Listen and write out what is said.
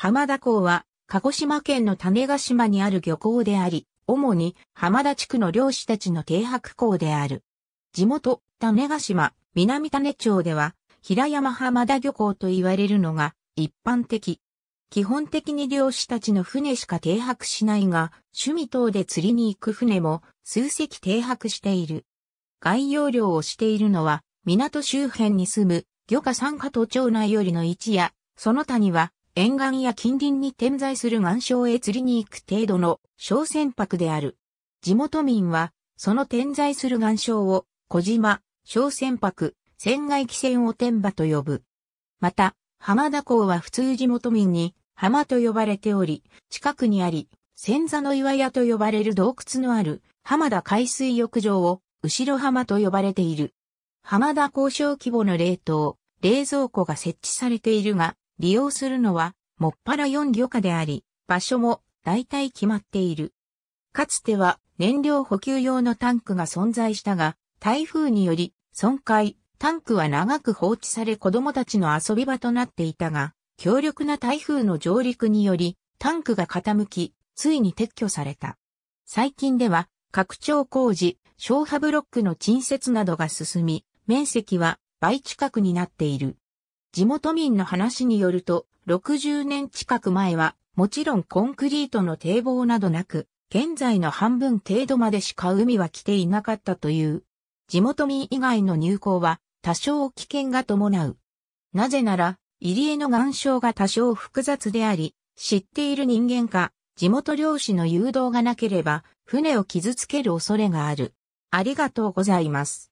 浜田港は、鹿児島県の種ヶ島にある漁港であり、主に浜田地区の漁師たちの停泊港である。地元、種ヶ島、南種町では、平山浜田漁港と言われるのが一般的。基本的に漁師たちの船しか停泊しないが、趣味等で釣りに行く船も数隻停泊している。外洋漁をしているのは、港周辺に住む、漁家参加都庁内よりの一や、その他には、沿岸や近隣に点在する岩礁へ釣りに行く程度の小船舶である。地元民は、その点在する岩礁を、小島、小船舶、船外汽船を天馬と呼ぶ。また、浜田港は普通地元民に、浜と呼ばれており、近くにあり、仙座の岩屋と呼ばれる洞窟のある、浜田海水浴場を、後ろ浜と呼ばれている。浜田交渉規模の冷凍、冷蔵庫が設置されているが、利用するのは、もっぱら4旅客であり、場所も大体決まっている。かつては燃料補給用のタンクが存在したが、台風により損壊、タンクは長く放置され子供たちの遊び場となっていたが、強力な台風の上陸により、タンクが傾き、ついに撤去された。最近では、拡張工事、消波ブロックの陳設などが進み、面積は倍近くになっている。地元民の話によると、60年近く前は、もちろんコンクリートの堤防などなく、現在の半分程度までしか海は来ていなかったという。地元民以外の入港は多少危険が伴う。なぜなら、入江の岩礁が多少複雑であり、知っている人間か、地元漁師の誘導がなければ、船を傷つける恐れがある。ありがとうございます。